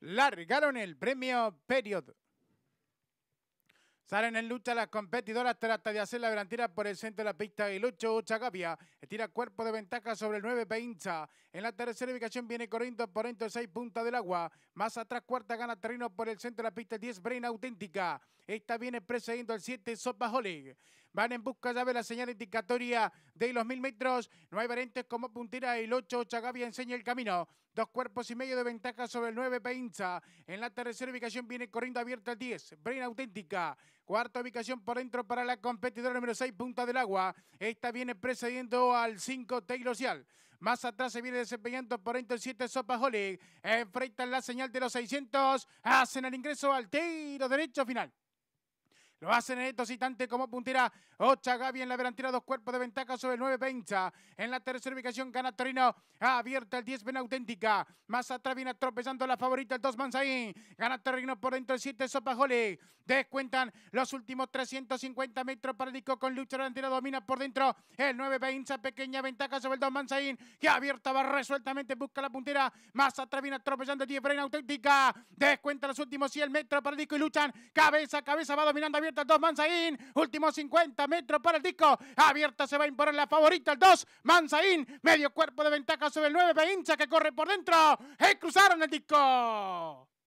largaron el premio Period. Salen en lucha las competidoras, trata de hacer la garantía por el centro de la pista y Lucho Chagavia estira cuerpo de ventaja sobre el 9 peincha En la tercera ubicación viene corriendo por entre 6 Punta del Agua. Más atrás cuarta gana terreno por el centro de la pista el 10 Brain Auténtica. Esta viene precediendo el 7 Sopa Holig. Van en busca ya de la señal indicatoria de los mil metros. No hay variantes como puntera. El 8 Chagavia enseña el camino. Dos cuerpos y medio de ventaja sobre el 9 Peinza. En la tercera ubicación viene corriendo abierta el 10. Brain Auténtica. Cuarta ubicación por dentro para la competidora número 6, Punta del Agua. Esta viene precediendo al 5, Taylor Más atrás se viene desempeñando por dentro el 7, Sopa Holic. Enfrentan la señal de los 600. Hacen el ingreso al tiro derecho final. Lo hacen en estos instantes como puntera Ocha Gaby en la delantera, dos cuerpos de ventaja sobre el 9 Bencha. En la tercera ubicación gana Torino, abierta el 10 ven Auténtica. Más atrás viene atropellando la favorita el 2 Manzaín. Gana Torino por dentro el 7 jolie Descuentan los últimos 350 metros para disco con lucha delantera, domina por dentro el 9 Bencha. Pequeña ventaja sobre el 2 Manzaín que abierta va resueltamente, busca la puntera. Más atrás viene atropellando el 10 Ben Auténtica. Descuentan los últimos 100 metros para el disco y luchan cabeza a cabeza, va dominando abierta 2, Mansaín. Últimos 50 metros para el disco. Abierta se va a imponer la favorita, el 2, Manzaín. Medio cuerpo de ventaja sobre el 9, Peincha que corre por dentro. Y cruzaron el disco.